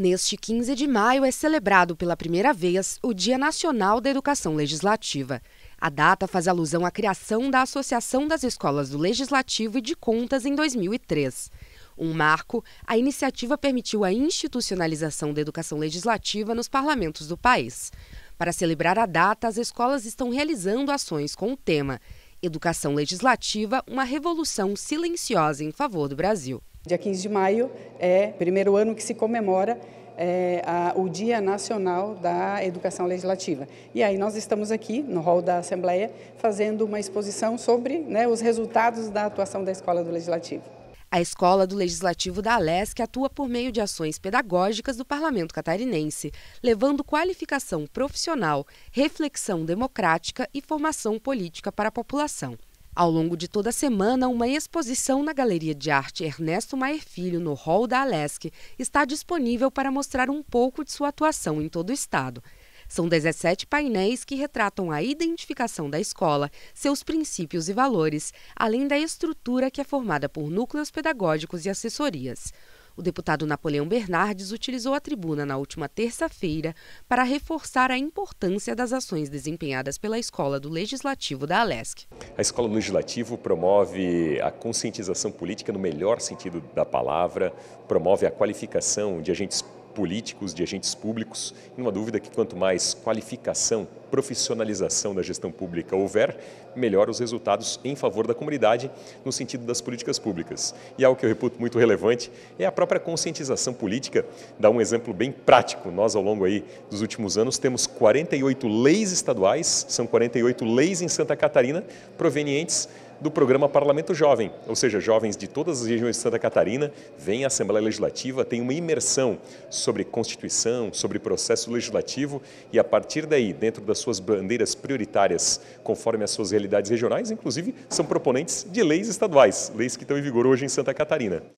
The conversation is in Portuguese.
Neste 15 de maio é celebrado pela primeira vez o Dia Nacional da Educação Legislativa. A data faz alusão à criação da Associação das Escolas do Legislativo e de Contas em 2003. Um marco, a iniciativa permitiu a institucionalização da educação legislativa nos parlamentos do país. Para celebrar a data, as escolas estão realizando ações com o tema Educação Legislativa, uma revolução silenciosa em favor do Brasil. Dia 15 de maio é o primeiro ano que se comemora é, a, o Dia Nacional da Educação Legislativa. E aí nós estamos aqui no hall da Assembleia fazendo uma exposição sobre né, os resultados da atuação da Escola do Legislativo. A Escola do Legislativo da Alesc atua por meio de ações pedagógicas do Parlamento Catarinense, levando qualificação profissional, reflexão democrática e formação política para a população. Ao longo de toda a semana, uma exposição na Galeria de Arte Ernesto Maier Filho, no Hall da Alesc, está disponível para mostrar um pouco de sua atuação em todo o estado. São 17 painéis que retratam a identificação da escola, seus princípios e valores, além da estrutura que é formada por núcleos pedagógicos e assessorias. O deputado Napoleão Bernardes utilizou a tribuna na última terça-feira para reforçar a importância das ações desempenhadas pela Escola do Legislativo da Alesc. A Escola do Legislativo promove a conscientização política no melhor sentido da palavra, promove a qualificação de agentes políticos, de agentes públicos. E não há dúvida é que quanto mais qualificação, profissionalização da gestão pública houver, melhor os resultados em favor da comunidade no sentido das políticas públicas. E algo que eu reputo muito relevante é a própria conscientização política. Dá um exemplo bem prático. Nós, ao longo aí dos últimos anos, temos 48 leis estaduais, são 48 leis em Santa Catarina provenientes do programa Parlamento Jovem, ou seja, jovens de todas as regiões de Santa Catarina vêm à Assembleia Legislativa, têm uma imersão sobre Constituição, sobre processo legislativo e a partir daí, dentro das suas bandeiras prioritárias, conforme as suas realidades regionais, inclusive são proponentes de leis estaduais, leis que estão em vigor hoje em Santa Catarina.